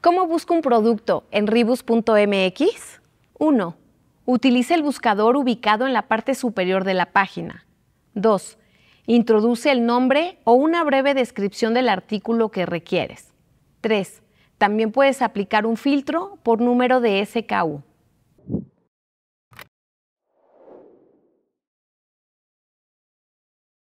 ¿Cómo busco un producto en ribus.mx? 1. Utilice el buscador ubicado en la parte superior de la página. 2. Introduce el nombre o una breve descripción del artículo que requieres. 3. También puedes aplicar un filtro por número de SKU.